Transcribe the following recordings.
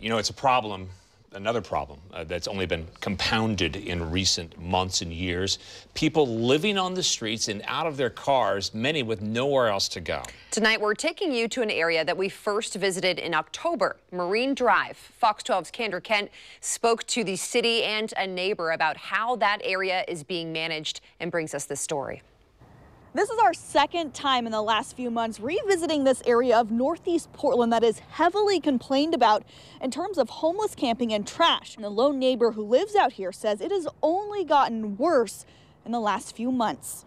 you know, it's a problem, another problem uh, that's only been compounded in recent months and years. People living on the streets and out of their cars, many with nowhere else to go. Tonight, we're taking you to an area that we first visited in October, Marine Drive. Fox 12's Kendra Kent spoke to the city and a neighbor about how that area is being managed and brings us this story. This is our second time in the last few months revisiting this area of northeast Portland that is heavily complained about in terms of homeless camping and trash. And the lone neighbor who lives out here says it has only gotten worse in the last few months.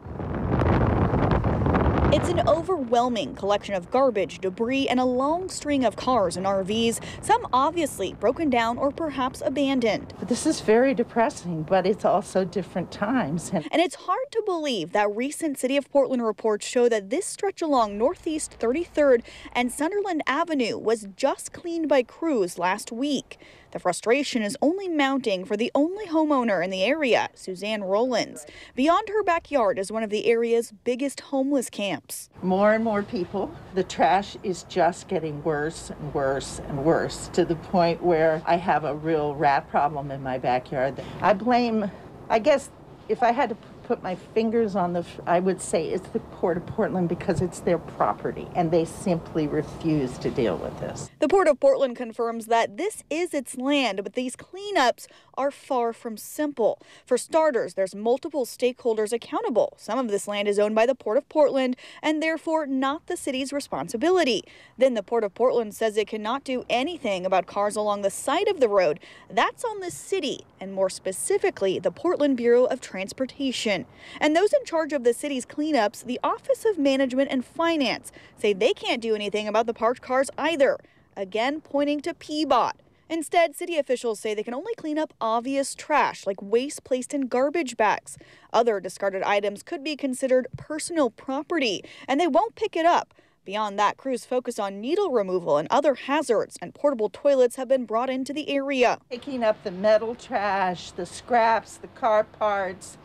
It's an overwhelming collection of garbage, debris, and a long string of cars and RVs, some obviously broken down or perhaps abandoned. This is very depressing, but it's also different times. And it's hard to believe that recent City of Portland reports show that this stretch along Northeast 33rd and Sunderland Avenue was just cleaned by crews last week. The frustration is only mounting for the only homeowner in the area, Suzanne Rollins. Beyond her backyard is one of the area's biggest homeless camps. More and more people. The trash is just getting worse and worse and worse to the point where I have a real rat problem in my backyard. I blame, I guess, if I had to put my fingers on the, I would say it's the Port of Portland because it's their property and they simply refuse to deal with this. The Port of Portland confirms that this is its land, but these cleanups are far from simple. For starters, there's multiple stakeholders accountable. Some of this land is owned by the Port of Portland and therefore not the city's responsibility. Then the Port of Portland says it cannot do anything about cars along the side of the road. That's on the city and more specifically the Portland Bureau of Transportation. And those in charge of the city's cleanups, the Office of Management and Finance, say they can't do anything about the parked cars either, again pointing to PBOT. Instead, city officials say they can only clean up obvious trash like waste placed in garbage bags. Other discarded items could be considered personal property, and they won't pick it up. Beyond that, crews focus on needle removal and other hazards, and portable toilets have been brought into the area. Picking up the metal trash, the scraps, the car parts,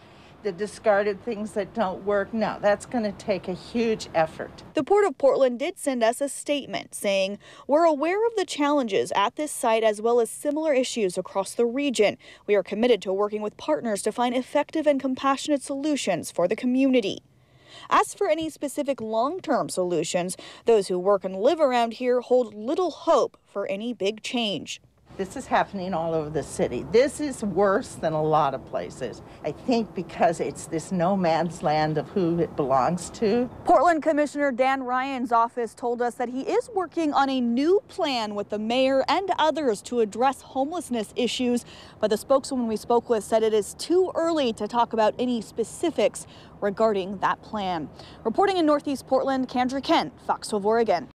the discarded things that don't work. No, that's going to take a huge effort. The Port of Portland did send us a statement saying, We're aware of the challenges at this site as well as similar issues across the region. We are committed to working with partners to find effective and compassionate solutions for the community. As for any specific long term solutions, those who work and live around here hold little hope for any big change. This is happening all over the city. This is worse than a lot of places. I think because it's this no man's land of who it belongs to. Portland Commissioner Dan Ryan's office told us that he is working on a new plan with the mayor and others to address homelessness issues. But the spokeswoman we spoke with said it is too early to talk about any specifics regarding that plan. Reporting in Northeast Portland, Kendra Kent, Fox 12 Oregon.